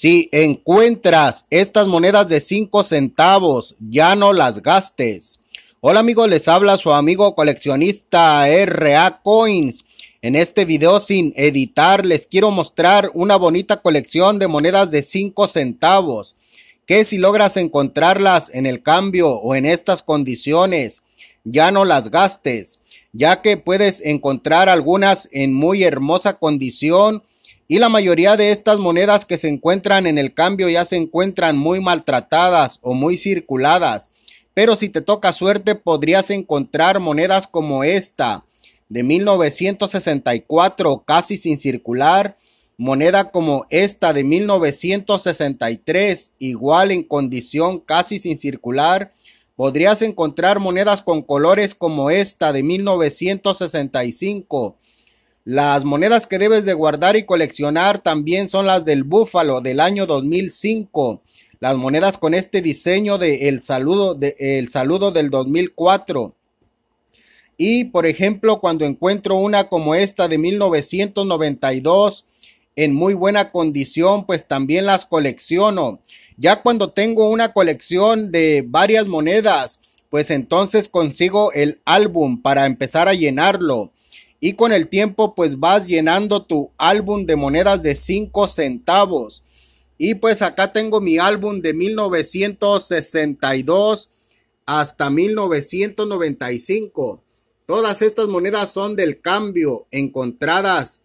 Si encuentras estas monedas de 5 centavos, ya no las gastes. Hola amigos, les habla su amigo coleccionista RA Coins. En este video sin editar les quiero mostrar una bonita colección de monedas de 5 centavos que si logras encontrarlas en el cambio o en estas condiciones ya no las gastes ya que puedes encontrar algunas en muy hermosa condición y la mayoría de estas monedas que se encuentran en el cambio ya se encuentran muy maltratadas o muy circuladas. Pero si te toca suerte podrías encontrar monedas como esta de 1964 casi sin circular, moneda como esta de 1963 igual en condición casi sin circular. Podrías encontrar monedas con colores como esta de 1965 las monedas que debes de guardar y coleccionar también son las del búfalo del año 2005. Las monedas con este diseño de el saludo, de saludo del 2004. Y por ejemplo, cuando encuentro una como esta de 1992 en muy buena condición, pues también las colecciono. Ya cuando tengo una colección de varias monedas, pues entonces consigo el álbum para empezar a llenarlo y con el tiempo pues vas llenando tu álbum de monedas de 5 centavos. Y pues acá tengo mi álbum de 1962 hasta 1995. Todas estas monedas son del cambio, encontradas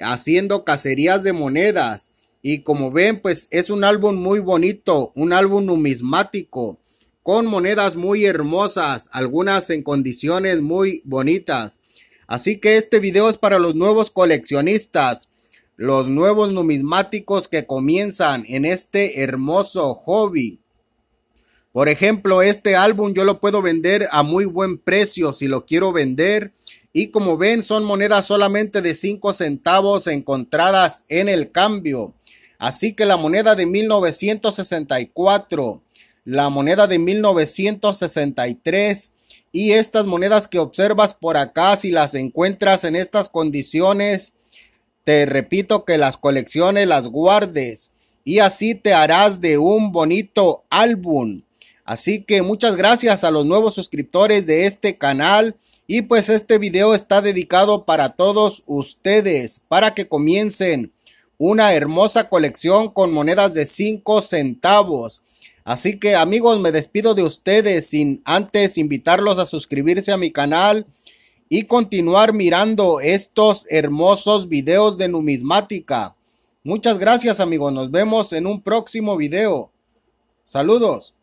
haciendo cacerías de monedas. Y como ven, pues es un álbum muy bonito, un álbum numismático, con monedas muy hermosas, algunas en condiciones muy bonitas. Así que este video es para los nuevos coleccionistas, los nuevos numismáticos que comienzan en este hermoso hobby. Por ejemplo, este álbum yo lo puedo vender a muy buen precio si lo quiero vender. Y como ven, son monedas solamente de 5 centavos encontradas en el cambio. Así que la moneda de 1964, la moneda de 1963, y estas monedas que observas por acá, si las encuentras en estas condiciones, te repito que las colecciones, las guardes. Y así te harás de un bonito álbum. Así que muchas gracias a los nuevos suscriptores de este canal. Y pues este video está dedicado para todos ustedes, para que comiencen una hermosa colección con monedas de 5 centavos. Así que amigos, me despido de ustedes sin antes invitarlos a suscribirse a mi canal y continuar mirando estos hermosos videos de numismática. Muchas gracias amigos, nos vemos en un próximo video. Saludos.